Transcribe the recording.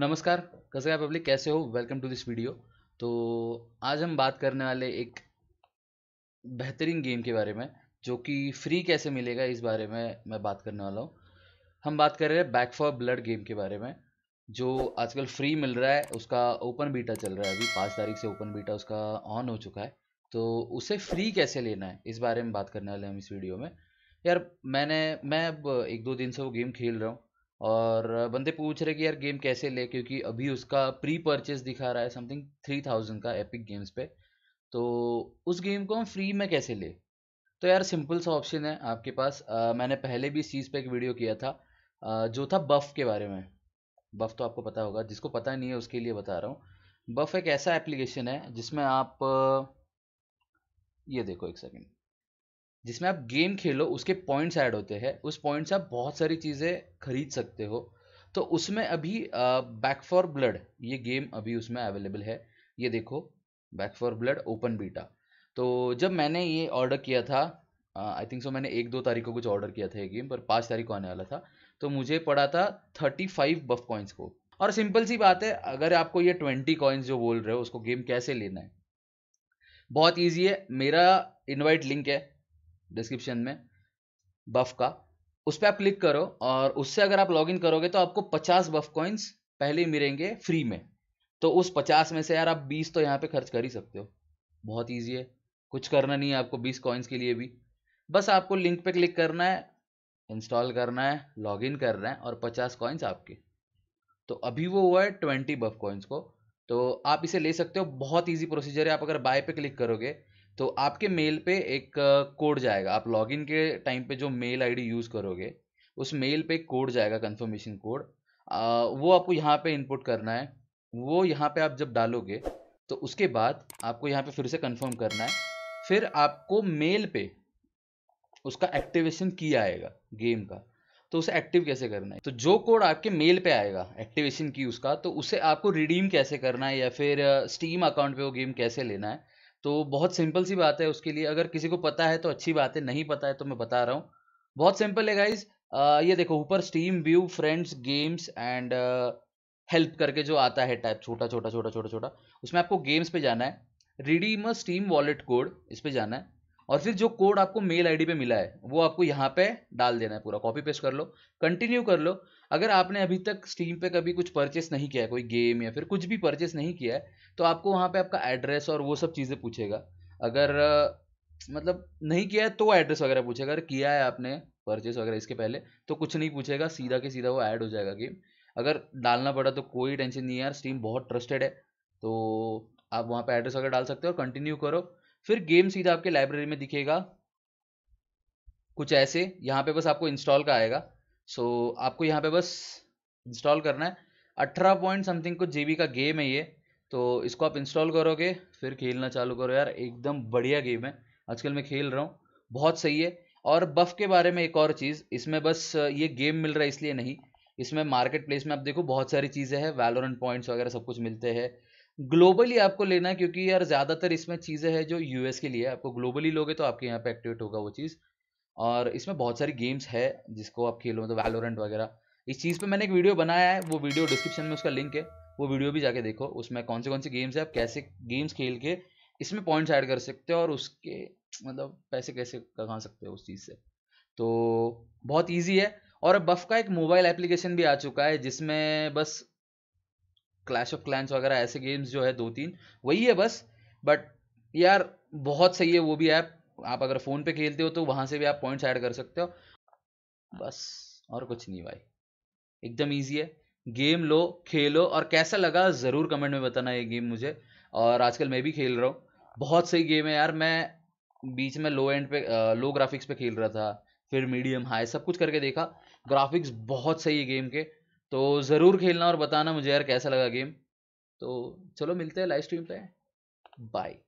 नमस्कार कसगा पब्लिक कैसे हो वेलकम टू दिस वीडियो तो आज हम बात करने वाले एक बेहतरीन गेम के बारे में जो कि फ्री कैसे मिलेगा इस बारे में मैं बात करने वाला हूँ हम बात कर रहे हैं बैक फॉर ब्लड गेम के बारे में जो आजकल फ्री मिल रहा है उसका ओपन बीटा चल रहा है अभी पाँच तारीख से ओपन बीटा उसका ऑन हो चुका है तो उसे फ्री कैसे लेना है इस बारे में बात करने वाले हम इस वीडियो में यार मैंने मैं अब एक दो दिन से वो गेम खेल रहा हूँ और बंदे पूछ रहे कि यार गेम कैसे ले क्योंकि अभी उसका प्री परचेज दिखा रहा है समथिंग थ्री थाउजेंड का एपिक गेम्स पे तो उस गेम को हम फ्री में कैसे ले तो यार सिंपल सा ऑप्शन है आपके पास आ, मैंने पहले भी इस चीज़ पर एक वीडियो किया था आ, जो था बफ के बारे में बफ तो आपको पता होगा जिसको पता नहीं है उसके लिए बता रहा हूँ बफ एक ऐसा एप्लीकेशन है जिसमें आप ये देखो एक सेकेंड जिसमें आप गेम खेलो उसके पॉइंट्स ऐड होते हैं उस पॉइंट से आप बहुत सारी चीज़ें खरीद सकते हो तो उसमें अभी बैक फॉर ब्लड ये गेम अभी उसमें अवेलेबल है ये देखो back for blood open beta तो जब मैंने ये ऑर्डर किया था आई थिंक सो मैंने एक दो तारीख को कुछ ऑर्डर किया था ये गेम पर पाँच तारीख को आने वाला था तो मुझे पड़ा था थर्टी फाइव बफ कॉइन्स को और सिंपल सी बात है अगर आपको ये ट्वेंटी कॉइन्स जो बोल रहे हो उसको गेम कैसे लेना है बहुत ईजी है मेरा इन्वाइट लिंक है डिस्क्रिप्शन में बफ का उस पर आप क्लिक करो और उससे अगर आप लॉग करोगे तो आपको पचास बफ कॉइन्स पहले मिलेंगे फ्री में तो उस पचास में से यार आप बीस तो यहाँ पे खर्च कर ही सकते हो बहुत ईजी है कुछ करना नहीं है आपको बीस कॉइन्स के लिए भी बस आपको लिंक पे क्लिक करना है इंस्टॉल करना है लॉग कर करना है और पचास कॉइन्स आपके तो अभी वो हुआ है ट्वेंटी बफ कॉइन्स को तो आप इसे ले सकते हो बहुत ईजी प्रोसीजर है आप अगर बाय पे क्लिक करोगे तो आपके मेल पे एक कोड जाएगा आप लॉगिन के टाइम पे जो मेल आईडी यूज़ करोगे उस मेल पे कोड जाएगा कंफर्मेशन कोड वो आपको यहाँ पे इनपुट करना है वो यहाँ पे आप जब डालोगे तो उसके बाद आपको यहाँ पे फिर से कंफर्म करना है फिर आपको मेल पे उसका एक्टिवेशन की आएगा गेम का तो उसे एक्टिव कैसे करना है तो जो कोड आपके मेल पे आएगा एक्टिवेशन की उसका तो उसे आपको रिडीम कैसे करना है या फिर स्टीम अकाउंट पे वो गेम कैसे लेना है तो बहुत सिंपल सी बात है उसके लिए अगर किसी को पता है तो अच्छी बात है नहीं पता है तो मैं बता रहा हूँ बहुत सिंपल है गाइज ये देखो ऊपर Steam view friends games and help करके जो आता है टाइप छोटा छोटा छोटा छोटा छोटा उसमें आपको गेम्स पे जाना है रिडीम स्टीम वॉलेट कोड इस पर जाना है और फिर जो कोड आपको मेल आईडी पे मिला है वो आपको यहाँ पे डाल देना है पूरा कॉपी पेस्ट कर लो कंटिन्यू कर लो अगर आपने अभी तक स्टीम पे कभी कुछ परचेस नहीं किया है कोई गेम या फिर कुछ भी परचेस नहीं किया है तो आपको वहाँ पे आपका एड्रेस और वो सब चीज़ें पूछेगा अगर मतलब नहीं किया है तो एड्रेस वगैरह पूछेगा अगर किया है आपने परचेस वगैरह इसके पहले तो कुछ नहीं पूछेगा सीधा के सीधा वो ऐड हो जाएगा गेम अगर डालना पड़ा तो कोई टेंशन नहीं है यार स्टीम बहुत ट्रस्टेड है तो आप वहाँ पर एड्रेस वगैरह डाल सकते हो और कंटिन्यू करो फिर गेम सीधा आपके लाइब्रेरी में दिखेगा कुछ ऐसे यहाँ पे बस आपको इंस्टॉल का आएगा सो so, आपको यहाँ पे बस इंस्टॉल करना है अठारह पॉइंट समथिंग कुछ जी का गेम है ये तो इसको आप इंस्टॉल करोगे फिर खेलना चालू करो यार एकदम बढ़िया गेम है आजकल मैं खेल रहा हूँ बहुत सही है और बफ के बारे में एक और चीज़ इसमें बस ये गेम मिल रहा है इसलिए नहीं इसमें मार्केट प्लेस में आप देखो बहुत सारी चीज़ें हैं वैलोरेंट पॉइंट्स वगैरह सब कुछ मिलते हैं ग्लोबली आपको लेना है क्योंकि यार ज़्यादातर इसमें चीज़ें हैं जो यूएस के लिए आपको ग्लोबली लोगे तो आपके यहाँ पे एक्टिवेट होगा वो चीज़ और इसमें बहुत सारी गेम्स है जिसको आप खेलो मतलब वैलोरेंट वगैरह इस चीज़ पे मैंने एक वीडियो बनाया है वो वीडियो डिस्क्रिप्शन में उसका लिंक है वो वीडियो भी जाके देखो उसमें कौन से कौन से गेम्स है आप कैसे गेम्स खेल के इसमें पॉइंट्स ऐड कर सकते हो और उसके मतलब पैसे कैसे कमा सकते हो उस चीज़ से तो बहुत ईजी है और बफ का एक मोबाइल एप्लीकेशन भी आ चुका है जिसमें बस क्लैश ऑफ क्लैंस वगैरह ऐसे गेम्स जो है दो तीन वही है बस बट यार बहुत सही है वो भी ऐप आप अगर फ़ोन पे खेलते हो तो वहां से भी आप पॉइंट्स ऐड कर सकते हो बस और कुछ नहीं भाई एकदम ईजी है गेम लो खेलो और कैसा लगा ज़रूर कमेंट में बताना ये गेम मुझे और आजकल मैं भी खेल रहा हूँ बहुत सही गेम है यार मैं बीच में लो एंड पे लो ग्राफिक्स पे खेल रहा था फिर मीडियम हाई सब कुछ करके देखा ग्राफिक्स बहुत सही है गेम के तो ज़रूर खेलना और बताना मुझे यार कैसा लगा गेम तो चलो मिलते हैं लाइव स्ट्रीम पे बाय